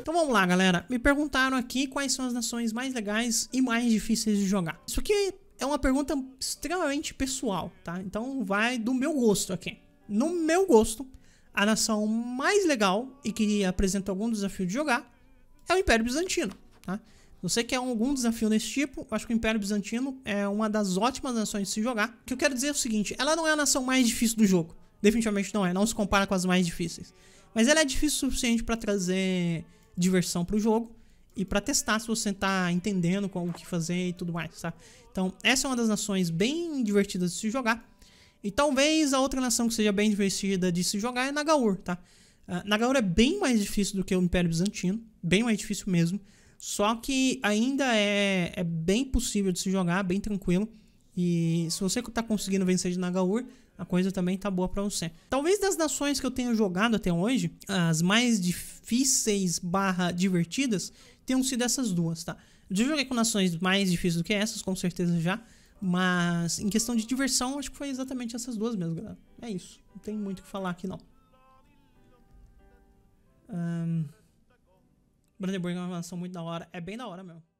Então vamos lá, galera. Me perguntaram aqui quais são as nações mais legais e mais difíceis de jogar. Isso aqui é uma pergunta extremamente pessoal, tá? Então vai do meu gosto aqui. No meu gosto, a nação mais legal e que apresenta algum desafio de jogar é o Império Bizantino, tá? Você quer é algum desafio desse tipo, eu acho que o Império Bizantino é uma das ótimas nações de se jogar. O que eu quero dizer é o seguinte, ela não é a nação mais difícil do jogo. Definitivamente não é, não se compara com as mais difíceis. Mas ela é difícil o suficiente para trazer diversão para o jogo e para testar se você tá entendendo com o que fazer e tudo mais, tá? Então, essa é uma das nações bem divertidas de se jogar. E talvez a outra nação que seja bem divertida de se jogar é Nagaur, tá? Uh, Nagaur é bem mais difícil do que o Império Bizantino, bem mais difícil mesmo. Só que ainda é, é bem possível de se jogar, bem tranquilo. E se você tá conseguindo vencer de Nagaur, a coisa também tá boa para você. Talvez das nações que eu tenha jogado até hoje, as mais difíceis barra divertidas tenham sido essas duas, tá? Eu já joguei com nações mais difíceis do que essas, com certeza já. Mas em questão de diversão, acho que foi exatamente essas duas mesmo, galera. É isso. Não tem muito o que falar aqui, não. Um... Brandenburg é uma nação muito da hora. É bem da hora mesmo.